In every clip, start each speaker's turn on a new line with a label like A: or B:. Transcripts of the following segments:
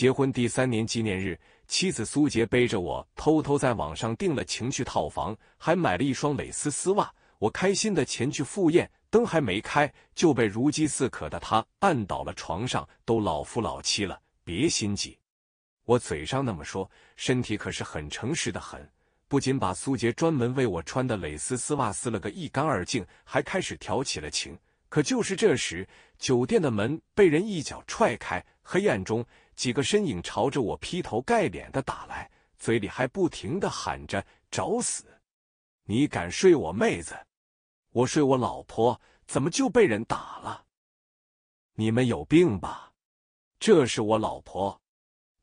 A: 结婚第三年纪念日，妻子苏杰背着我偷偷在网上订了情趣套房，还买了一双蕾丝丝袜。我开心的前去赴宴，灯还没开就被如饥似渴的他按倒了床上。都老夫老妻了，别心急。我嘴上那么说，身体可是很诚实的很，不仅把苏杰专门为我穿的蕾丝丝袜撕了个一干二净，还开始调起了情。可就是这时，酒店的门被人一脚踹开，黑暗中。几个身影朝着我劈头盖脸的打来，嘴里还不停的喊着：“找死！你敢睡我妹子，我睡我老婆，怎么就被人打了？你们有病吧？这是我老婆，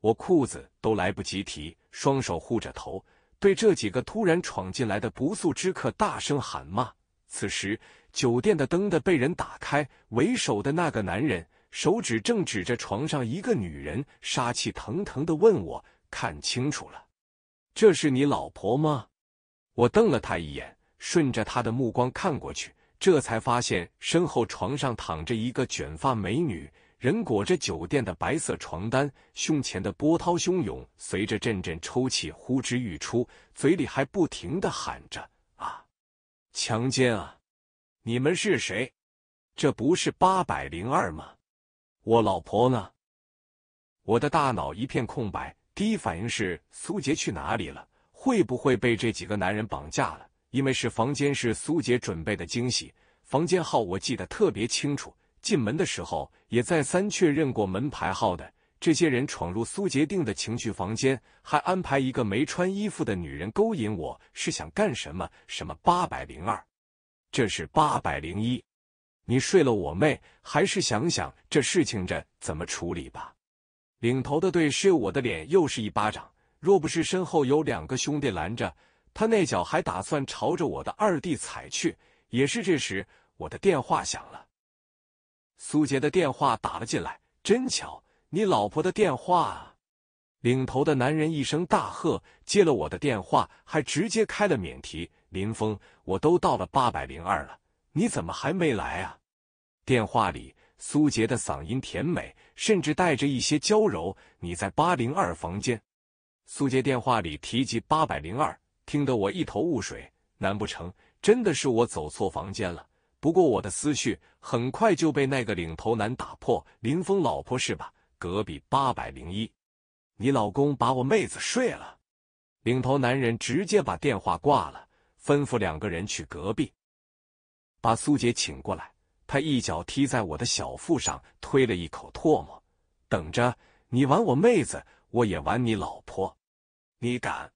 A: 我裤子都来不及提，双手护着头，对这几个突然闯进来的不速之客大声喊骂。此时，酒店的灯的被人打开，为首的那个男人。”手指正指着床上一个女人，杀气腾腾的问我：“看清楚了，这是你老婆吗？”我瞪了他一眼，顺着他的目光看过去，这才发现身后床上躺着一个卷发美女，人裹着酒店的白色床单，胸前的波涛汹涌，随着阵阵抽泣呼之欲出，嘴里还不停的喊着：“啊，强奸啊！你们是谁？这不是八百零二吗？”我老婆呢？我的大脑一片空白，第一反应是苏杰去哪里了？会不会被这几个男人绑架了？因为是房间是苏杰准备的惊喜，房间号我记得特别清楚，进门的时候也再三确认过门牌号的。这些人闯入苏杰定的情趣房间，还安排一个没穿衣服的女人勾引我，是想干什么？什么八百零二？这是八百零一。你睡了我妹，还是想想这事情着怎么处理吧。领头的对睡我的脸又是一巴掌，若不是身后有两个兄弟拦着，他那脚还打算朝着我的二弟踩去。也是这时，我的电话响了，苏杰的电话打了进来。真巧，你老婆的电话啊！领头的男人一声大喝，接了我的电话，还直接开了免提。林峰，我都到了八百零二了。你怎么还没来啊？电话里苏杰的嗓音甜美，甚至带着一些娇柔。你在八零二房间？苏杰电话里提及八百零二，听得我一头雾水。难不成真的是我走错房间了？不过我的思绪很快就被那个领头男打破。林峰老婆是吧？隔壁八百零一，你老公把我妹子睡了。领头男人直接把电话挂了，吩咐两个人去隔壁。把苏杰请过来，他一脚踢在我的小腹上，推了一口唾沫，等着你玩我妹子，我也玩你老婆，你敢？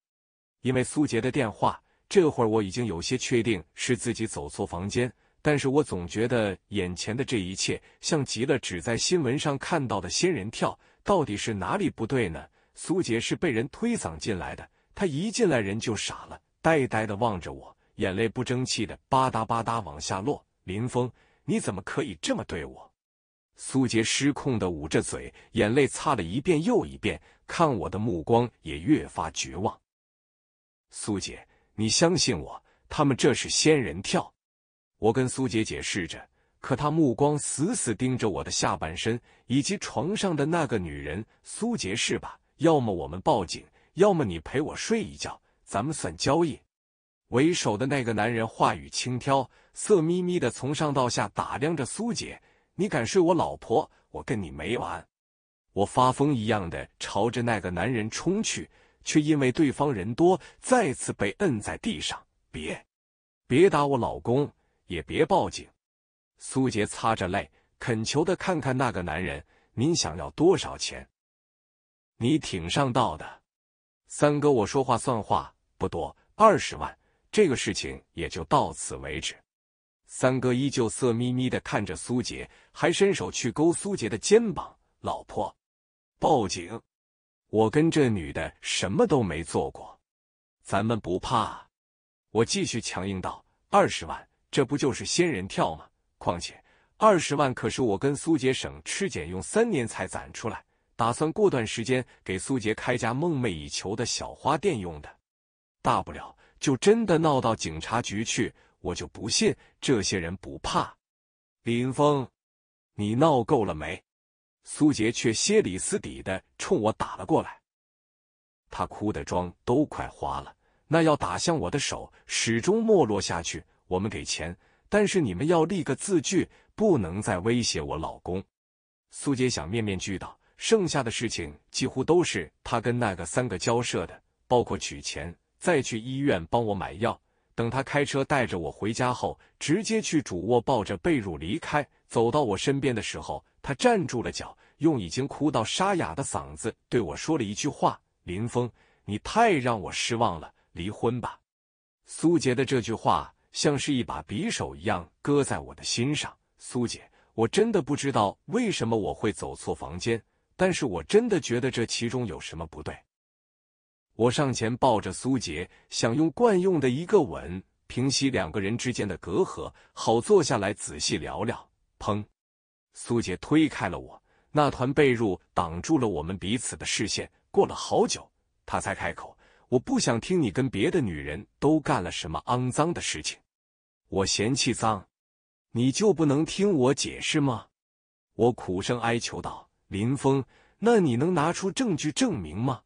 A: 因为苏杰的电话，这会儿我已经有些确定是自己走错房间，但是我总觉得眼前的这一切像极了只在新闻上看到的仙人跳，到底是哪里不对呢？苏杰是被人推搡进来的，他一进来人就傻了，呆呆的望着我。眼泪不争气的吧嗒吧嗒往下落。林峰，你怎么可以这么对我？苏杰失控的捂着嘴，眼泪擦了一遍又一遍，看我的目光也越发绝望。苏姐，你相信我，他们这是仙人跳。我跟苏杰解释着，可他目光死死盯着我的下半身以及床上的那个女人。苏杰是吧？要么我们报警，要么你陪我睡一觉，咱们算交易。为首的那个男人话语轻佻，色眯眯的从上到下打量着苏杰。你敢睡我老婆，我跟你没完！我发疯一样的朝着那个男人冲去，却因为对方人多，再次被摁在地上。别，别打我老公，也别报警。苏杰擦着泪，恳求的看看那个男人：“您想要多少钱？”“你挺上道的，三哥，我说话算话，不多，二十万。”这个事情也就到此为止。三哥依旧色眯眯的看着苏杰，还伸手去勾苏杰的肩膀：“老婆，报警！我跟这女的什么都没做过，咱们不怕。”我继续强硬道：“二十万，这不就是仙人跳吗？况且二十万可是我跟苏杰省吃俭用三年才攒出来，打算过段时间给苏杰开家梦寐以求的小花店用的。大不了……”就真的闹到警察局去，我就不信这些人不怕。林峰，你闹够了没？苏杰却歇里斯底的冲我打了过来，他哭的妆都快花了，那要打向我的手始终没落下去。我们给钱，但是你们要立个字据，不能再威胁我老公。苏杰想面面俱到，剩下的事情几乎都是他跟那个三个交涉的，包括取钱。再去医院帮我买药。等他开车带着我回家后，直接去主卧抱着被褥离开。走到我身边的时候，他站住了脚，用已经哭到沙哑的嗓子对我说了一句话：“林峰，你太让我失望了，离婚吧。”苏杰的这句话像是一把匕首一样割在我的心上。苏姐，我真的不知道为什么我会走错房间，但是我真的觉得这其中有什么不对。我上前抱着苏杰，想用惯用的一个吻平息两个人之间的隔阂，好坐下来仔细聊聊。砰！苏杰推开了我，那团被褥挡住了我们彼此的视线。过了好久，他才开口：“我不想听你跟别的女人都干了什么肮脏的事情。我嫌弃脏，你就不能听我解释吗？”我苦声哀求道：“林峰，那你能拿出证据证明吗？”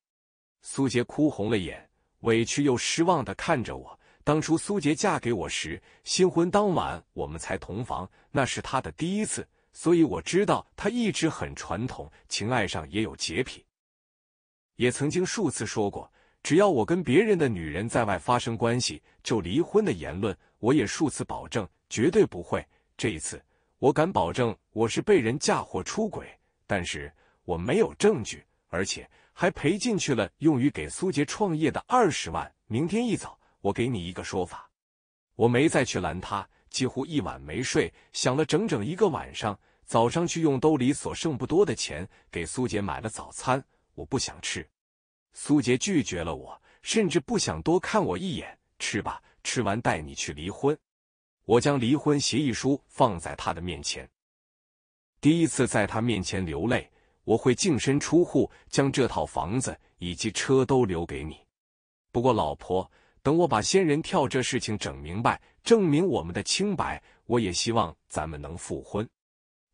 A: 苏杰哭红了眼，委屈又失望地看着我。当初苏杰嫁给我时，新婚当晚我们才同房，那是他的第一次，所以我知道他一直很传统，情爱上也有洁癖，也曾经数次说过只要我跟别人的女人在外发生关系就离婚的言论。我也数次保证绝对不会。这一次我敢保证我是被人嫁祸出轨，但是我没有证据，而且。还赔进去了，用于给苏杰创业的二十万。明天一早，我给你一个说法。我没再去拦他，几乎一晚没睡，想了整整一个晚上。早上去用兜里所剩不多的钱给苏杰买了早餐，我不想吃。苏杰拒绝了我，甚至不想多看我一眼。吃吧，吃完带你去离婚。我将离婚协议书放在他的面前，第一次在他面前流泪。我会净身出户，将这套房子以及车都留给你。不过，老婆，等我把仙人跳这事情整明白，证明我们的清白，我也希望咱们能复婚。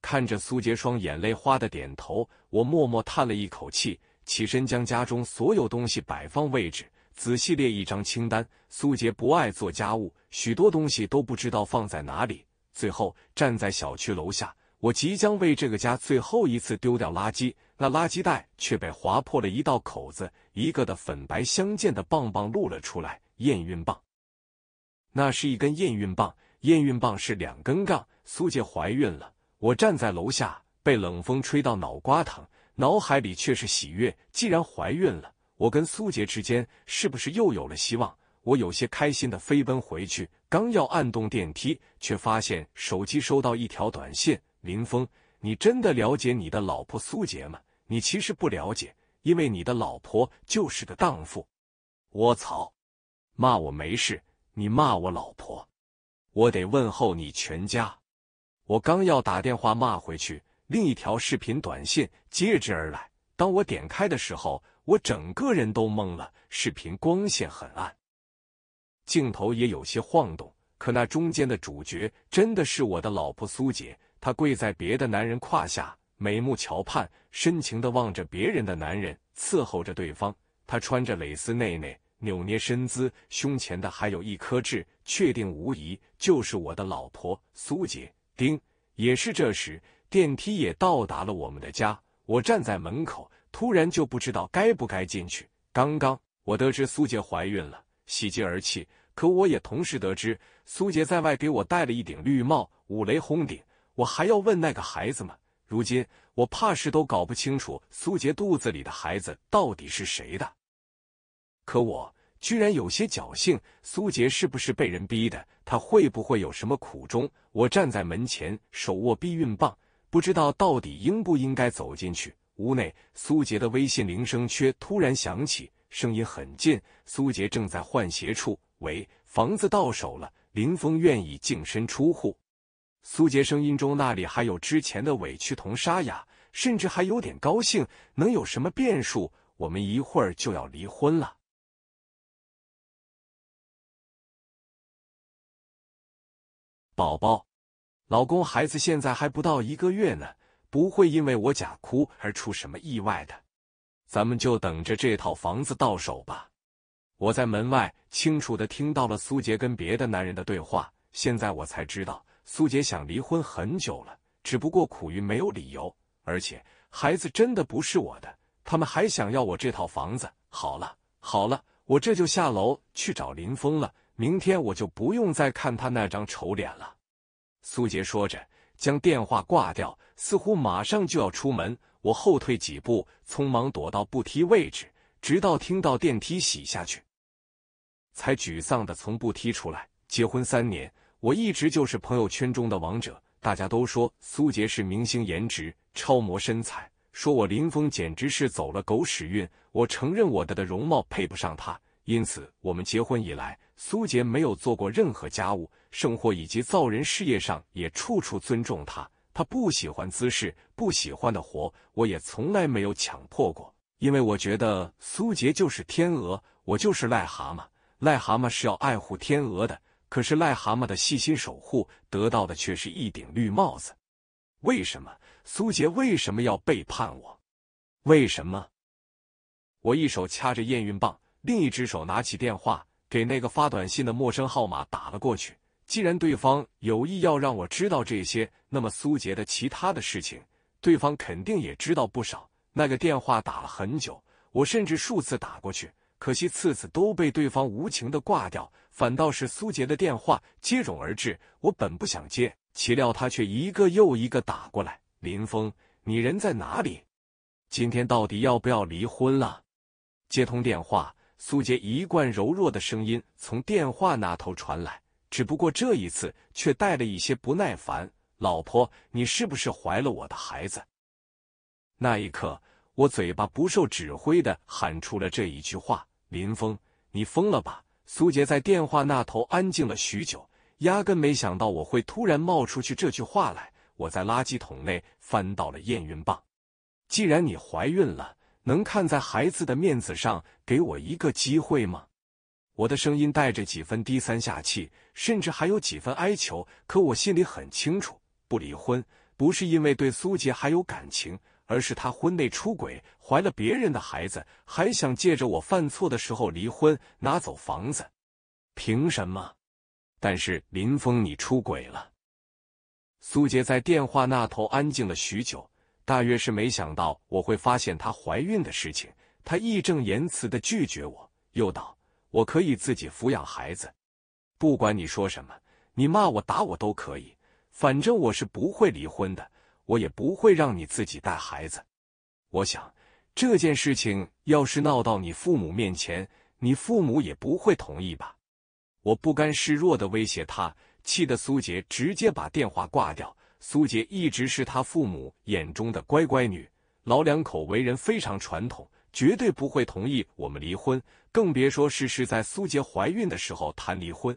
A: 看着苏杰双眼泪花的点头，我默默叹了一口气，起身将家中所有东西摆放位置，仔细列一张清单。苏杰不爱做家务，许多东西都不知道放在哪里。最后，站在小区楼下。我即将为这个家最后一次丢掉垃圾，那垃圾袋却被划破了一道口子，一个的粉白相间的棒棒露了出来。验孕棒，那是一根验孕棒。验孕棒是两根杠。苏杰怀孕了。我站在楼下，被冷风吹到脑瓜疼，脑海里却是喜悦。既然怀孕了，我跟苏杰之间是不是又有了希望？我有些开心的飞奔回去，刚要按动电梯，却发现手机收到一条短信。林峰，你真的了解你的老婆苏杰吗？你其实不了解，因为你的老婆就是个荡妇。我操！骂我没事，你骂我老婆，我得问候你全家。我刚要打电话骂回去，另一条视频短信接之而来。当我点开的时候，我整个人都懵了。视频光线很暗，镜头也有些晃动，可那中间的主角真的是我的老婆苏杰。她跪在别的男人胯下，眉目瞧盼，深情地望着别人的男人，伺候着对方。她穿着蕾丝内内，扭捏身姿，胸前的还有一颗痣，确定无疑，就是我的老婆苏姐。丁，也是这时，电梯也到达了我们的家。我站在门口，突然就不知道该不该进去。刚刚我得知苏姐怀孕了，喜极而泣，可我也同时得知苏姐在外给我戴了一顶绿帽，五雷轰顶。我还要问那个孩子吗？如今我怕是都搞不清楚苏杰肚子里的孩子到底是谁的。可我居然有些侥幸，苏杰是不是被人逼的？他会不会有什么苦衷？我站在门前，手握避孕棒，不知道到底应不应该走进去。屋内，苏杰的微信铃声却突然响起，声音很近。苏杰正在换鞋处。喂，房子到手了，林峰愿意净身出户。苏杰声音中那里还有之前的委屈同沙哑，甚至还有点高兴。能有什么变数？我们一会儿就要离婚了，宝宝，老公，孩子现在还不到一个月呢，不会因为我假哭而出什么意外的。咱们就等着这套房子到手吧。我在门外清楚的听到了苏杰跟别的男人的对话，现在我才知道。苏杰想离婚很久了，只不过苦于没有理由，而且孩子真的不是我的，他们还想要我这套房子。好了好了，我这就下楼去找林峰了，明天我就不用再看他那张丑脸了。苏杰说着，将电话挂掉，似乎马上就要出门。我后退几步，匆忙躲到步梯位置，直到听到电梯洗下去，才沮丧的从步梯出来。结婚三年。我一直就是朋友圈中的王者，大家都说苏杰是明星颜值、超模身材，说我林峰简直是走了狗屎运。我承认我的的容貌配不上他，因此我们结婚以来，苏杰没有做过任何家务，生活以及造人事业上也处处尊重他。他不喜欢姿势，不喜欢的活，我也从来没有强迫过，因为我觉得苏杰就是天鹅，我就是癞蛤蟆，癞蛤蟆是要爱护天鹅的。可是癞蛤蟆的细心守护得到的却是一顶绿帽子，为什么苏杰为什么要背叛我？为什么？我一手掐着验孕棒，另一只手拿起电话给那个发短信的陌生号码打了过去。既然对方有意要让我知道这些，那么苏杰的其他的事情，对方肯定也知道不少。那个电话打了很久，我甚至数次打过去。可惜次次都被对方无情的挂掉，反倒是苏杰的电话接踵而至。我本不想接，岂料他却一个又一个打过来。林峰，你人在哪里？今天到底要不要离婚了？接通电话，苏杰一贯柔弱的声音从电话那头传来，只不过这一次却带了一些不耐烦。老婆，你是不是怀了我的孩子？那一刻，我嘴巴不受指挥的喊出了这一句话。林峰，你疯了吧？苏杰在电话那头安静了许久，压根没想到我会突然冒出去这句话来。我在垃圾桶内翻到了验孕棒，既然你怀孕了，能看在孩子的面子上给我一个机会吗？我的声音带着几分低三下气，甚至还有几分哀求。可我心里很清楚，不离婚不是因为对苏杰还有感情。而是他婚内出轨，怀了别人的孩子，还想借着我犯错的时候离婚，拿走房子，凭什么？但是林峰，你出轨了。苏杰在电话那头安静了许久，大约是没想到我会发现她怀孕的事情，他义正言辞的拒绝我，又道：“我可以自己抚养孩子，不管你说什么，你骂我打我都可以，反正我是不会离婚的。”我也不会让你自己带孩子。我想这件事情要是闹到你父母面前，你父母也不会同意吧？我不甘示弱的威胁他，气得苏杰直接把电话挂掉。苏杰一直是他父母眼中的乖乖女，老两口为人非常传统，绝对不会同意我们离婚，更别说事事在苏杰怀孕的时候谈离婚。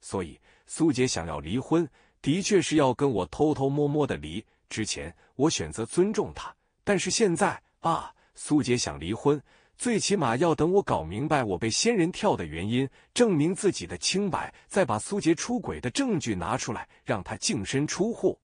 A: 所以苏杰想要离婚。的确是要跟我偷偷摸摸的离。之前我选择尊重他，但是现在啊，苏杰想离婚，最起码要等我搞明白我被仙人跳的原因，证明自己的清白，再把苏杰出轨的证据拿出来，让他净身出户。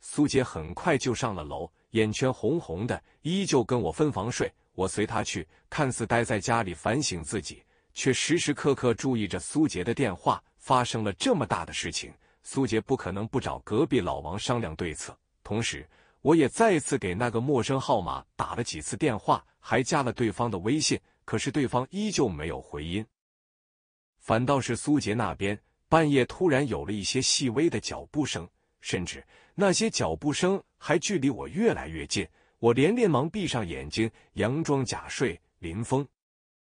A: 苏杰很快就上了楼，眼圈红红的，依旧跟我分房睡。我随他去，看似待在家里反省自己，却时时刻刻注意着苏杰的电话。发生了这么大的事情。苏杰不可能不找隔壁老王商量对策，同时我也再次给那个陌生号码打了几次电话，还加了对方的微信，可是对方依旧没有回音。反倒是苏杰那边半夜突然有了一些细微的脚步声，甚至那些脚步声还距离我越来越近。我连连忙闭上眼睛，佯装假睡。林峰，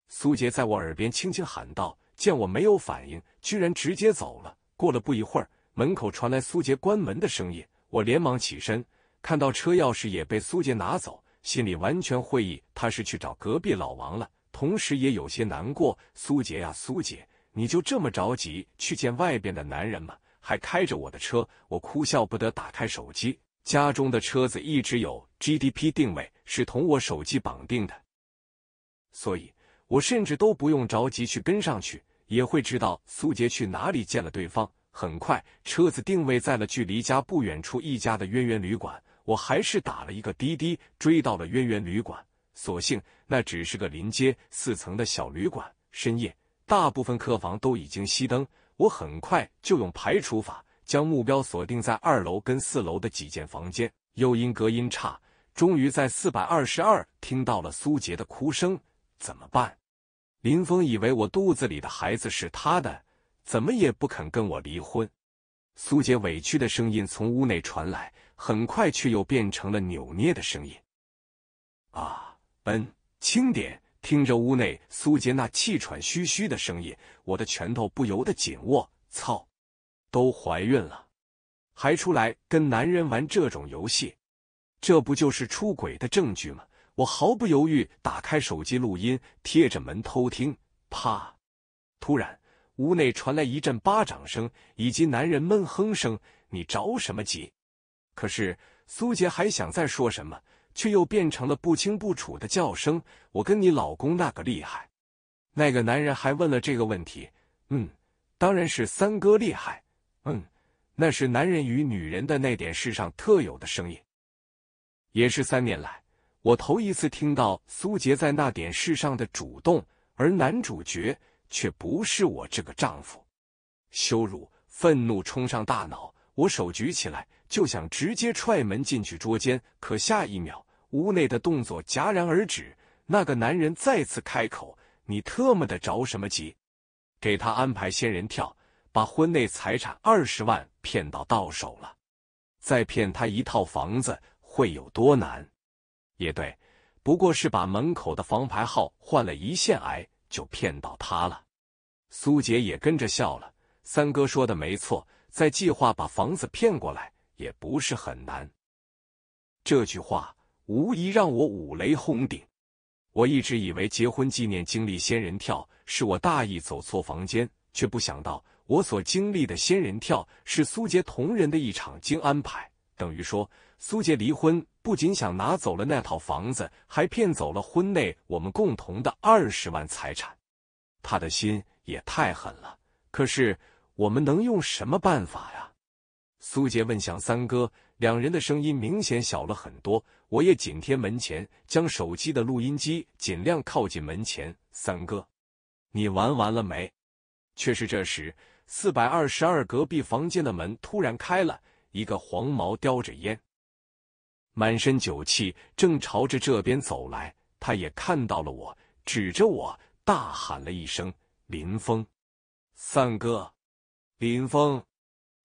A: 苏杰在我耳边轻轻喊道：“见我没有反应，居然直接走了。”过了不一会儿。门口传来苏杰关门的声音，我连忙起身，看到车钥匙也被苏杰拿走，心里完全会意，他是去找隔壁老王了。同时也有些难过，苏杰啊，苏杰，你就这么着急去见外边的男人吗？还开着我的车，我哭笑不得。打开手机，家中的车子一直有 GDP 定位，是同我手机绑定的，所以我甚至都不用着急去跟上去，也会知道苏杰去哪里见了对方。很快，车子定位在了距离家不远处一家的渊源旅馆。我还是打了一个滴滴，追到了渊源旅馆。所幸那只是个临街四层的小旅馆。深夜，大部分客房都已经熄灯。我很快就用排除法将目标锁定在二楼跟四楼的几间房间。又因隔音差，终于在四百二十二听到了苏杰的哭声。怎么办？林峰以为我肚子里的孩子是他的。怎么也不肯跟我离婚，苏杰委屈的声音从屋内传来，很快却又变成了扭捏的声音。啊，笨，轻点！听着屋内苏杰那气喘吁吁的声音，我的拳头不由得紧握。操！都怀孕了，还出来跟男人玩这种游戏，这不就是出轨的证据吗？我毫不犹豫打开手机录音，贴着门偷听。啪！突然。屋内传来一阵巴掌声，以及男人闷哼声。你着什么急？可是苏杰还想再说什么，却又变成了不清不楚的叫声。我跟你老公那个厉害，那个男人还问了这个问题。嗯，当然是三哥厉害。嗯，那是男人与女人的那点事上特有的声音，也是三年来我头一次听到苏杰在那点事上的主动，而男主角。却不是我这个丈夫，羞辱、愤怒冲上大脑，我手举起来就想直接踹门进去捉奸。可下一秒，屋内的动作戛然而止。那个男人再次开口：“你特么的着什么急？给他安排仙人跳，把婚内财产二十万骗到到手了，再骗他一套房子会有多难？也对，不过是把门口的房牌号换了胰腺癌。”就骗到他了，苏杰也跟着笑了。三哥说的没错，在计划把房子骗过来也不是很难。这句话无疑让我五雷轰顶。我一直以为结婚纪念经历仙人跳是我大意走错房间，却不想到我所经历的仙人跳是苏杰同人的一场经安排。等于说，苏杰离婚。不仅想拿走了那套房子，还骗走了婚内我们共同的二十万财产，他的心也太狠了。可是我们能用什么办法呀？苏杰问向三哥，两人的声音明显小了很多。我也紧贴门前，将手机的录音机尽量靠近门前。三哥，你玩完了没？却是这时，四百二十二隔壁房间的门突然开了，一个黄毛叼着烟。满身酒气，正朝着这边走来。他也看到了我，指着我大喊了一声：“林峰，三哥，林峰，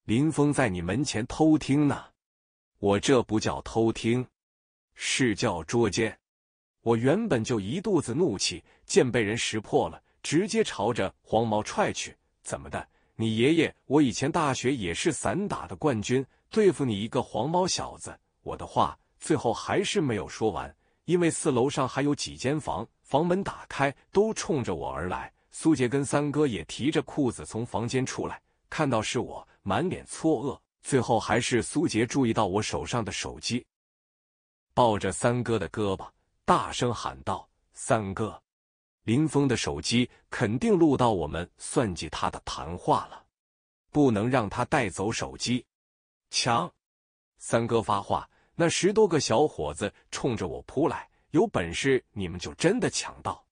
A: 林峰，在你门前偷听呢！我这不叫偷听，是叫捉奸。”我原本就一肚子怒气，见被人识破了，直接朝着黄毛踹去。怎么的？你爷爷？我以前大学也是散打的冠军，对付你一个黄毛小子！我的话最后还是没有说完，因为四楼上还有几间房，房门打开都冲着我而来。苏杰跟三哥也提着裤子从房间出来，看到是我，满脸错愕。最后还是苏杰注意到我手上的手机，抱着三哥的胳膊，大声喊道：“三哥，林峰的手机肯定录到我们算计他的谈话了，不能让他带走手机！”抢，三哥发话。那十多个小伙子冲着我扑来，有本事你们就真的抢到！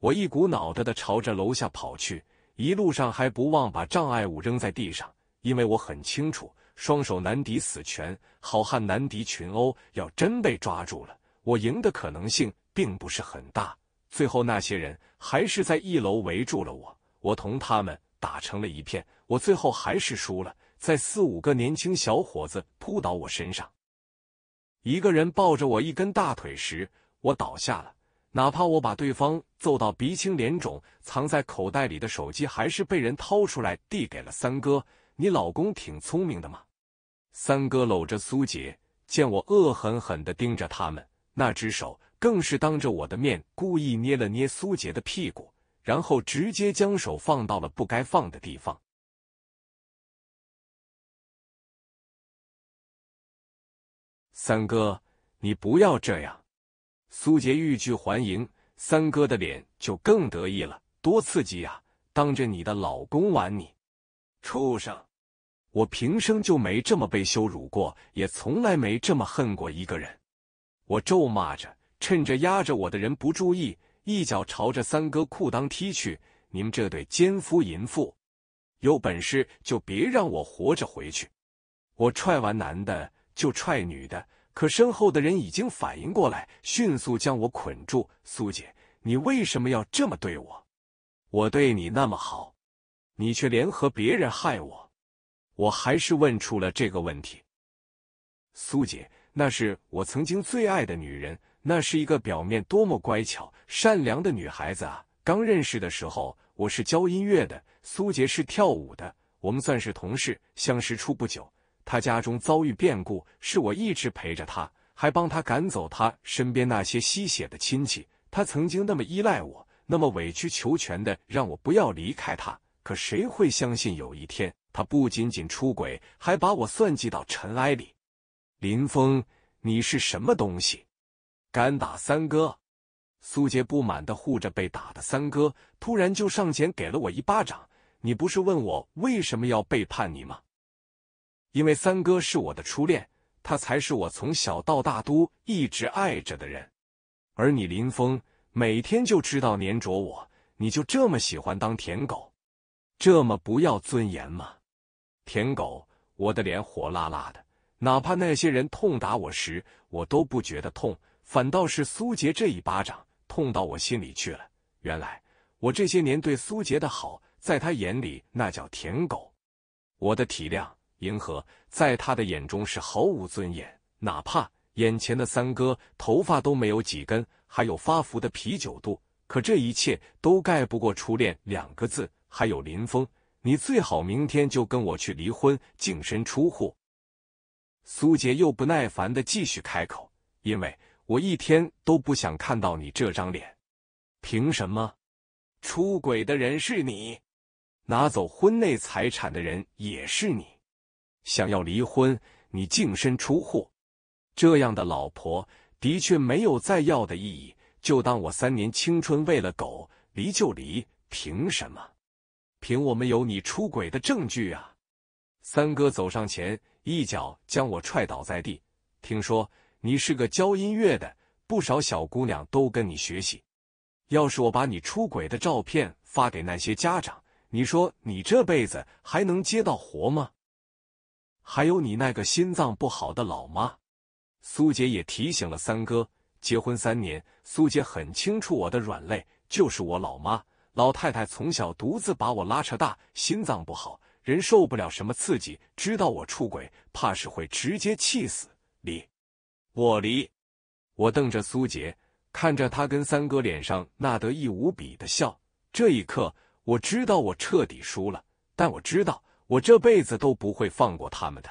A: 我一股脑的的朝着楼下跑去，一路上还不忘把障碍物扔在地上，因为我很清楚，双手难敌死拳，好汉难敌群殴。要真被抓住了，我赢的可能性并不是很大。最后那些人还是在一楼围住了我，我同他们打成了一片，我最后还是输了，在四五个年轻小伙子扑倒我身上。一个人抱着我一根大腿时，我倒下了。哪怕我把对方揍到鼻青脸肿，藏在口袋里的手机还是被人掏出来递给了三哥。你老公挺聪明的嘛？三哥搂着苏杰，见我恶狠狠地盯着他们，那只手更是当着我的面故意捏了捏苏杰的屁股，然后直接将手放到了不该放的地方。三哥，你不要这样！苏杰欲拒还迎，三哥的脸就更得意了。多刺激啊！当着你的老公玩你，畜生！我平生就没这么被羞辱过，也从来没这么恨过一个人。我咒骂着，趁着压着我的人不注意，一脚朝着三哥裤裆踢去。你们这对奸夫淫妇，有本事就别让我活着回去！我踹完男的。就踹女的，可身后的人已经反应过来，迅速将我捆住。苏姐，你为什么要这么对我？我对你那么好，你却联合别人害我。我还是问出了这个问题。苏姐，那是我曾经最爱的女人，那是一个表面多么乖巧、善良的女孩子啊。刚认识的时候，我是教音乐的，苏姐是跳舞的，我们算是同事，相识处不久。他家中遭遇变故，是我一直陪着他，还帮他赶走他身边那些吸血的亲戚。他曾经那么依赖我，那么委曲求全的让我不要离开他，可谁会相信有一天他不仅仅出轨，还把我算计到尘埃里？林峰，你是什么东西？敢打三哥？苏杰不满的护着被打的三哥，突然就上前给了我一巴掌。你不是问我为什么要背叛你吗？因为三哥是我的初恋，他才是我从小到大都一直爱着的人。而你林峰，每天就知道粘着我，你就这么喜欢当舔狗，这么不要尊严吗？舔狗，我的脸火辣辣的，哪怕那些人痛打我时，我都不觉得痛，反倒是苏杰这一巴掌，痛到我心里去了。原来我这些年对苏杰的好，在他眼里那叫舔狗，我的体谅。银河在他的眼中是毫无尊严。哪怕眼前的三哥头发都没有几根，还有发福的啤酒肚，可这一切都盖不过“初恋”两个字。还有林峰，你最好明天就跟我去离婚，净身出户。苏杰又不耐烦的继续开口，因为我一天都不想看到你这张脸。凭什么？出轨的人是你，拿走婚内财产的人也是你。想要离婚，你净身出户，这样的老婆的确没有再要的意义。就当我三年青春喂了狗，离就离，凭什么？凭我们有你出轨的证据啊！三哥走上前，一脚将我踹倒在地。听说你是个教音乐的，不少小姑娘都跟你学习。要是我把你出轨的照片发给那些家长，你说你这辈子还能接到活吗？还有你那个心脏不好的老妈，苏杰也提醒了三哥。结婚三年，苏杰很清楚我的软肋就是我老妈。老太太从小独自把我拉扯大，心脏不好，人受不了什么刺激。知道我出轨，怕是会直接气死。离，我离。我瞪着苏杰，看着他跟三哥脸上那得意无比的笑。这一刻，我知道我彻底输了。但我知道。我这辈子都不会放过他们的。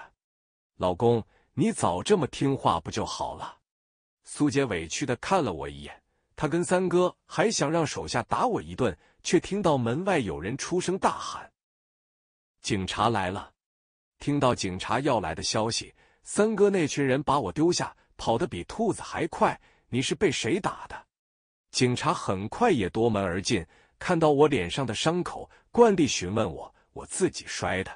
A: 老公，你早这么听话不就好了？苏杰委屈的看了我一眼，他跟三哥还想让手下打我一顿，却听到门外有人出声大喊：“警察来了！”听到警察要来的消息，三哥那群人把我丢下，跑得比兔子还快。你是被谁打的？警察很快也夺门而进，看到我脸上的伤口，惯例询问我。我自己摔的，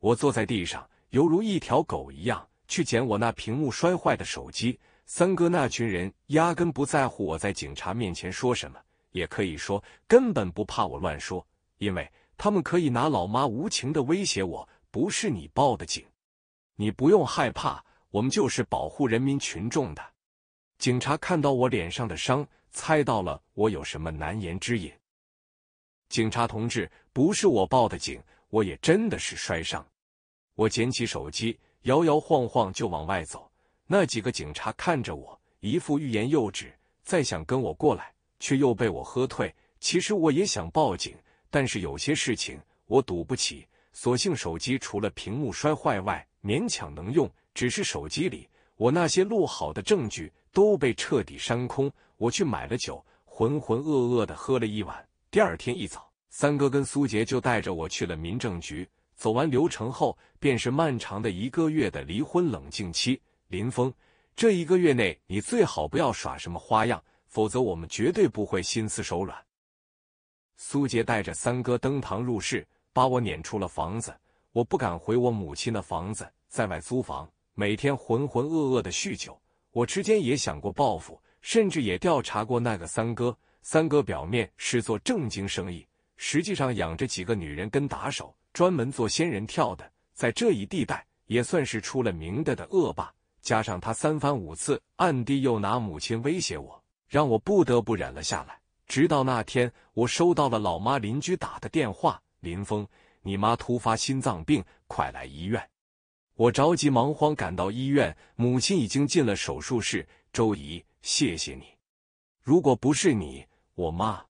A: 我坐在地上，犹如一条狗一样去捡我那屏幕摔坏的手机。三哥那群人压根不在乎我在警察面前说什么，也可以说根本不怕我乱说，因为他们可以拿老妈无情的威胁我。不是你报的警，你不用害怕，我们就是保护人民群众的。警察看到我脸上的伤，猜到了我有什么难言之隐。警察同志，不是我报的警，我也真的是摔伤。我捡起手机，摇摇晃晃就往外走。那几个警察看着我，一副欲言又止，再想跟我过来，却又被我喝退。其实我也想报警，但是有些事情我赌不起。所幸手机除了屏幕摔坏外，勉强能用。只是手机里我那些录好的证据都被彻底删空。我去买了酒，浑浑噩噩的喝了一晚。第二天一早，三哥跟苏杰就带着我去了民政局。走完流程后，便是漫长的一个月的离婚冷静期。林峰，这一个月内，你最好不要耍什么花样，否则我们绝对不会心慈手软。苏杰带着三哥登堂入室，把我撵出了房子。我不敢回我母亲的房子，在外租房，每天浑浑噩噩的酗酒。我之前也想过报复，甚至也调查过那个三哥。三哥表面是做正经生意，实际上养着几个女人跟打手，专门做仙人跳的，在这一地带也算是出了名的的恶霸。加上他三番五次暗地又拿母亲威胁我，让我不得不忍了下来。直到那天，我收到了老妈邻居打的电话：“林峰，你妈突发心脏病，快来医院！”我着急忙慌赶到医院，母亲已经进了手术室。周姨，谢谢你，如果不是你。我妈，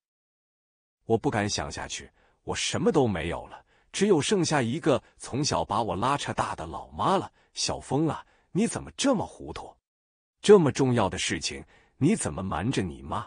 A: 我不敢想下去，我什么都没有了，只有剩下一个从小把我拉扯大的老妈了。小峰啊，你怎么这么糊涂？这么重要的事情，你怎么瞒着你妈？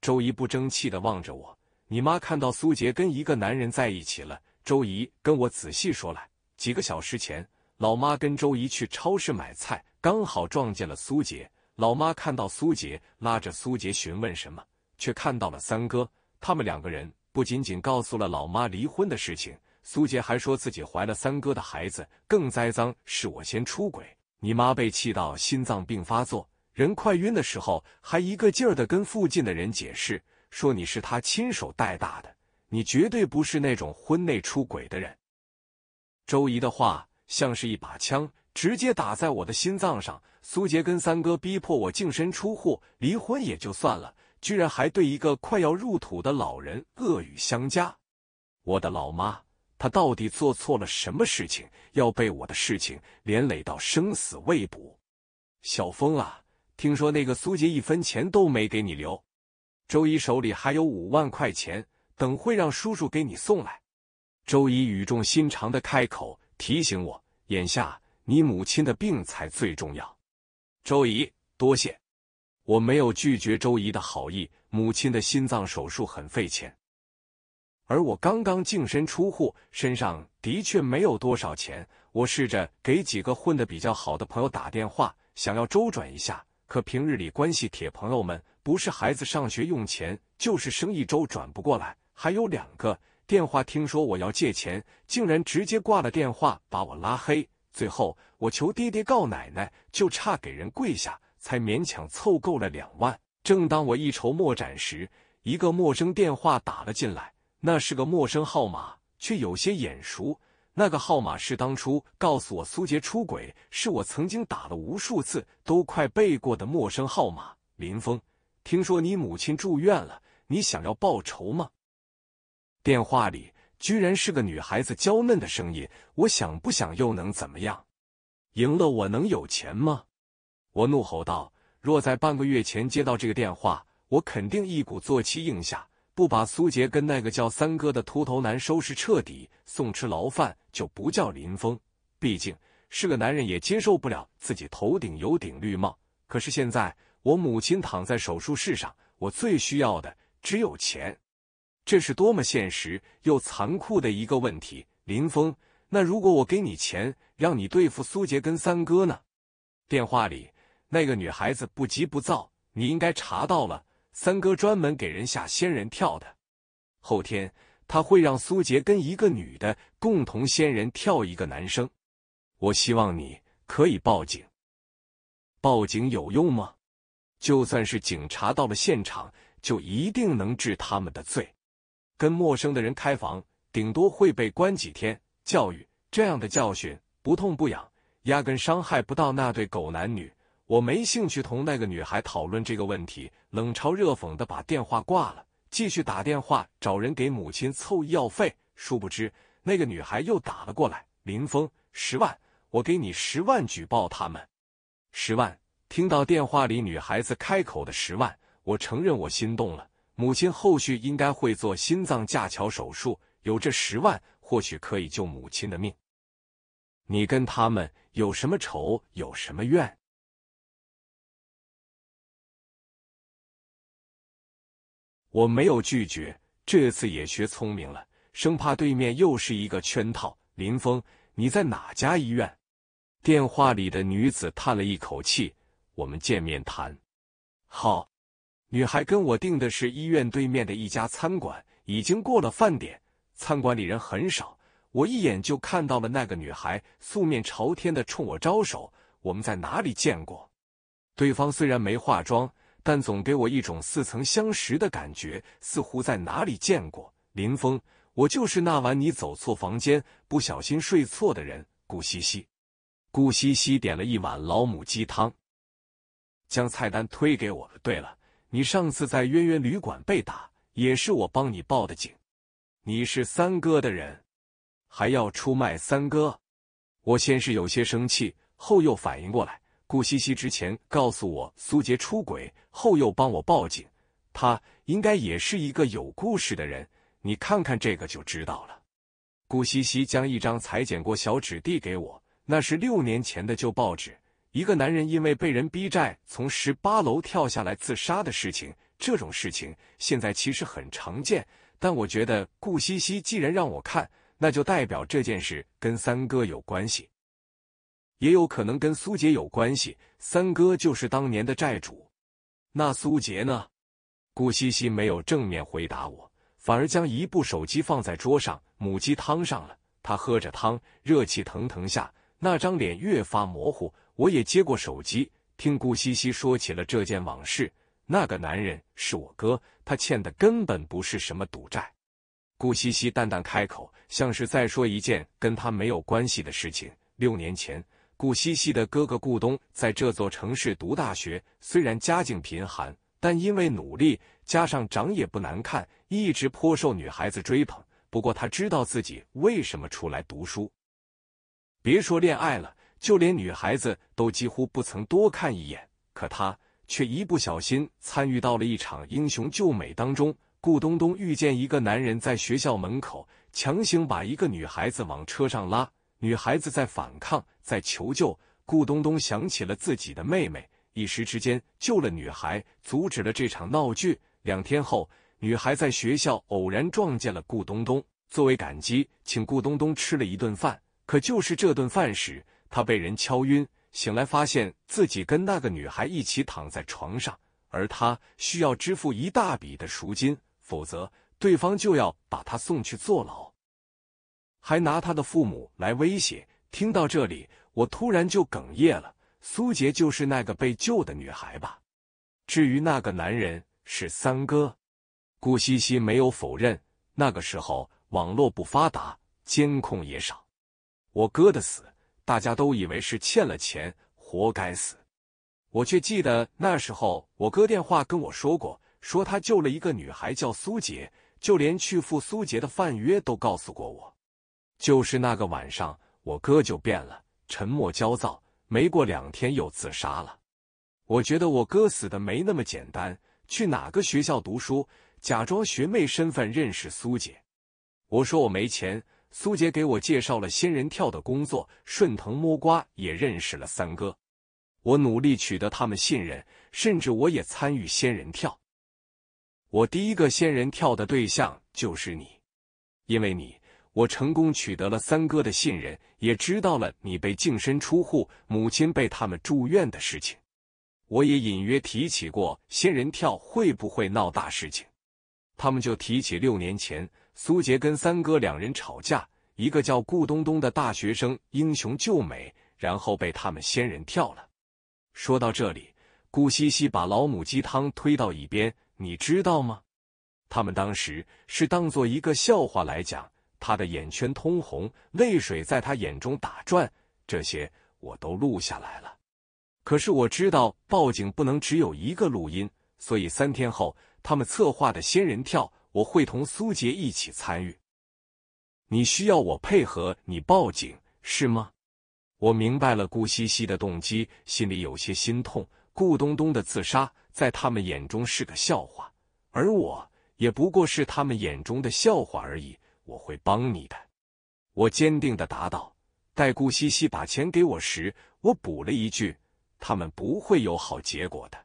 A: 周姨不争气的望着我，你妈看到苏杰跟一个男人在一起了。周姨跟我仔细说来，几个小时前，老妈跟周姨去超市买菜，刚好撞见了苏杰。老妈看到苏杰，拉着苏杰询问什么。却看到了三哥，他们两个人不仅仅告诉了老妈离婚的事情，苏杰还说自己怀了三哥的孩子，更栽赃是我先出轨。你妈被气到心脏病发作，人快晕的时候，还一个劲儿的跟附近的人解释，说你是他亲手带大的，你绝对不是那种婚内出轨的人。周姨的话像是一把枪，直接打在我的心脏上。苏杰跟三哥逼迫我净身出户，离婚也就算了。居然还对一个快要入土的老人恶语相加！我的老妈，她到底做错了什么事情，要被我的事情连累到生死未卜？小峰啊，听说那个苏杰一分钱都没给你留，周一手里还有五万块钱，等会让叔叔给你送来。周一语重心长的开口提醒我，眼下你母亲的病才最重要。周姨，多谢。我没有拒绝周姨的好意，母亲的心脏手术很费钱，而我刚刚净身出户，身上的确没有多少钱。我试着给几个混的比较好的朋友打电话，想要周转一下，可平日里关系铁朋友们，不是孩子上学用钱，就是生意周转不过来。还有两个电话，听说我要借钱，竟然直接挂了电话，把我拉黑。最后，我求爹爹告奶奶，就差给人跪下。才勉强凑够了两万。正当我一筹莫展时，一个陌生电话打了进来，那是个陌生号码，却有些眼熟。那个号码是当初告诉我苏杰出轨，是我曾经打了无数次，都快背过的陌生号码。林峰，听说你母亲住院了，你想要报仇吗？电话里居然是个女孩子娇嫩的声音。我想不想又能怎么样？赢了我能有钱吗？我怒吼道：“若在半个月前接到这个电话，我肯定一鼓作气应下，不把苏杰跟那个叫三哥的秃头男收拾彻底，送吃牢饭就不叫林峰。毕竟是个男人，也接受不了自己头顶有顶绿帽。可是现在，我母亲躺在手术室上，我最需要的只有钱。这是多么现实又残酷的一个问题，林峰。那如果我给你钱，让你对付苏杰跟三哥呢？”电话里。那个女孩子不急不躁，你应该查到了。三哥专门给人下仙人跳的，后天他会让苏杰跟一个女的共同仙人跳一个男生。我希望你可以报警，报警有用吗？就算是警察到了现场，就一定能治他们的罪。跟陌生的人开房，顶多会被关几天，教育这样的教训不痛不痒，压根伤害不到那对狗男女。我没兴趣同那个女孩讨论这个问题，冷嘲热讽的把电话挂了，继续打电话找人给母亲凑医药费。殊不知，那个女孩又打了过来。林峰，十万，我给你十万，举报他们。十万！听到电话里女孩子开口的十万，我承认我心动了。母亲后续应该会做心脏架桥手术，有这十万，或许可以救母亲的命。你跟他们有什么仇？有什么怨？我没有拒绝，这次也学聪明了，生怕对面又是一个圈套。林峰，你在哪家医院？电话里的女子叹了一口气：“我们见面谈。”好，女孩跟我订的是医院对面的一家餐馆，已经过了饭点，餐馆里人很少，我一眼就看到了那个女孩，素面朝天的冲我招手。我们在哪里见过？对方虽然没化妆。但总给我一种似曾相识的感觉，似乎在哪里见过。林峰，我就是那晚你走错房间、不小心睡错的人。顾西西，顾西西点了一碗老母鸡汤，将菜单推给我。对了，你上次在渊渊旅馆被打，也是我帮你报的警。你是三哥的人，还要出卖三哥？我先是有些生气，后又反应过来。顾西西之前告诉我苏杰出轨，后又帮我报警。他应该也是一个有故事的人，你看看这个就知道了。顾西西将一张裁剪过小纸递给我，那是六年前的旧报纸，一个男人因为被人逼债，从十八楼跳下来自杀的事情。这种事情现在其实很常见，但我觉得顾西西既然让我看，那就代表这件事跟三哥有关系。也有可能跟苏杰有关系，三哥就是当年的债主。那苏杰呢？顾西西没有正面回答我，反而将一部手机放在桌上。母鸡汤上了，他喝着汤，热气腾腾下，那张脸越发模糊。我也接过手机，听顾西西说起了这件往事。那个男人是我哥，他欠的根本不是什么赌债。顾西西淡淡开口，像是在说一件跟他没有关系的事情。六年前。顾西西的哥哥顾东在这座城市读大学，虽然家境贫寒，但因为努力，加上长也不难看，一直颇受女孩子追捧。不过他知道自己为什么出来读书，别说恋爱了，就连女孩子都几乎不曾多看一眼。可他却一不小心参与到了一场英雄救美当中。顾东东遇见一个男人在学校门口强行把一个女孩子往车上拉。女孩子在反抗，在求救。顾东东想起了自己的妹妹，一时之间救了女孩，阻止了这场闹剧。两天后，女孩在学校偶然撞见了顾东东，作为感激，请顾东东吃了一顿饭。可就是这顿饭时，她被人敲晕，醒来发现自己跟那个女孩一起躺在床上，而她需要支付一大笔的赎金，否则对方就要把她送去坐牢。还拿他的父母来威胁。听到这里，我突然就哽咽了。苏杰就是那个被救的女孩吧？至于那个男人，是三哥。顾西西没有否认。那个时候网络不发达，监控也少。我哥的死，大家都以为是欠了钱，活该死。我却记得那时候，我哥电话跟我说过，说他救了一个女孩，叫苏杰。就连去赴苏杰的范约都告诉过我。就是那个晚上，我哥就变了，沉默焦躁，没过两天又自杀了。我觉得我哥死的没那么简单。去哪个学校读书，假装学妹身份认识苏姐。我说我没钱，苏姐给我介绍了仙人跳的工作，顺藤摸瓜也认识了三哥。我努力取得他们信任，甚至我也参与仙人跳。我第一个仙人跳的对象就是你，因为你。我成功取得了三哥的信任，也知道了你被净身出户、母亲被他们住院的事情。我也隐约提起过仙人跳会不会闹大事情，他们就提起六年前苏杰跟三哥两人吵架，一个叫顾东东的大学生英雄救美，然后被他们仙人跳了。说到这里，顾西西把老母鸡汤推到一边，你知道吗？他们当时是当做一个笑话来讲。他的眼圈通红，泪水在他眼中打转。这些我都录下来了。可是我知道报警不能只有一个录音，所以三天后他们策划的仙人跳，我会同苏杰一起参与。你需要我配合你报警是吗？我明白了顾西西的动机，心里有些心痛。顾东东的自杀在他们眼中是个笑话，而我也不过是他们眼中的笑话而已。我会帮你的，我坚定的答道。待顾西西把钱给我时，我补了一句：“他们不会有好结果的。”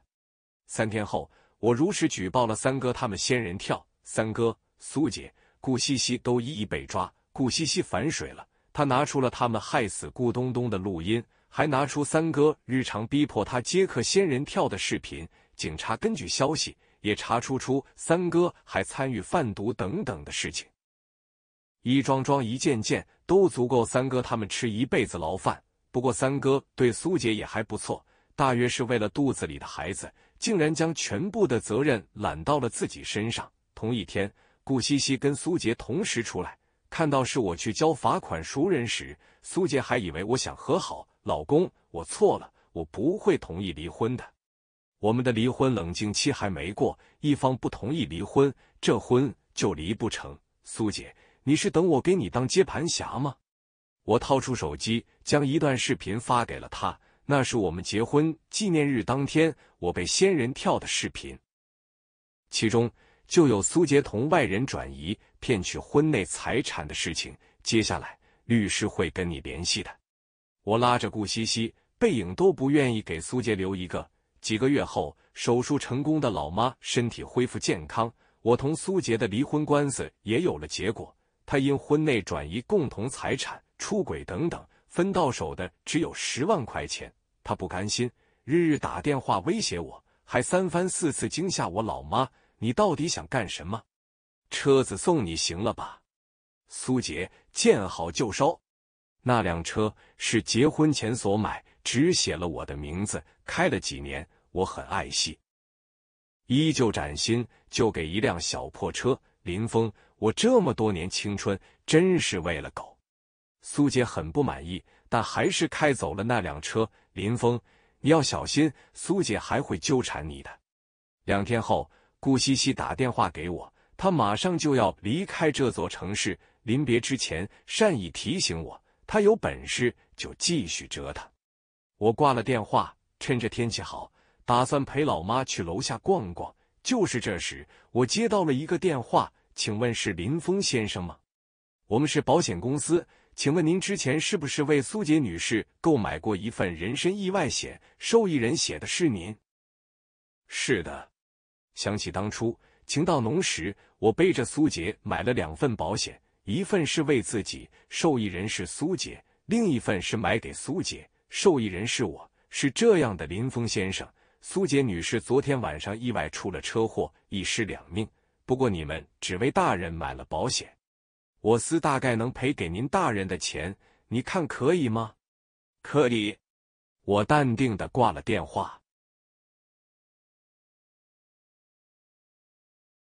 A: 三天后，我如实举报了三哥他们仙人跳。三哥、苏姐、顾西西都一一被抓。顾西西反水了，他拿出了他们害死顾东东的录音，还拿出三哥日常逼迫他接客仙人跳的视频。警察根据消息也查出出三哥还参与贩毒等等的事情。一桩桩一件件都足够三哥他们吃一辈子牢饭。不过三哥对苏杰也还不错，大约是为了肚子里的孩子，竟然将全部的责任揽到了自己身上。同一天，顾西西跟苏杰同时出来，看到是我去交罚款赎人时，苏杰还以为我想和好。老公，我错了，我不会同意离婚的。我们的离婚冷静期还没过，一方不同意离婚，这婚就离不成。苏姐。你是等我给你当接盘侠吗？我掏出手机，将一段视频发给了他。那是我们结婚纪念日当天，我被仙人跳的视频，其中就有苏杰同外人转移、骗取婚内财产的事情。接下来，律师会跟你联系的。我拉着顾西西，背影都不愿意给苏杰留一个。几个月后，手术成功的老妈身体恢复健康，我同苏杰的离婚官司也有了结果。他因婚内转移共同财产、出轨等等，分到手的只有十万块钱。他不甘心，日日打电话威胁我，还三番四次惊吓我老妈。你到底想干什么？车子送你行了吧，苏杰，见好就收。那辆车是结婚前所买，只写了我的名字，开了几年，我很爱惜，依旧崭新，就给一辆小破车。林峰。我这么多年青春真是喂了狗。苏姐很不满意，但还是开走了那辆车。林峰，你要小心，苏姐还会纠缠你的。两天后，顾西西打电话给我，她马上就要离开这座城市。临别之前，善意提醒我，她有本事就继续折腾。我挂了电话，趁着天气好，打算陪老妈去楼下逛逛。就是这时，我接到了一个电话。请问是林峰先生吗？我们是保险公司，请问您之前是不是为苏杰女士购买过一份人身意外险？受益人写的是您？是的，想起当初情到浓时，我背着苏杰买了两份保险，一份是为自己，受益人是苏杰；另一份是买给苏杰，受益人是我。是这样的，林峰先生，苏杰女士昨天晚上意外出了车祸，一尸两命。不过你们只为大人买了保险，我司大概能赔给您大人的钱，你看可以吗？可以，我淡定的挂了电话。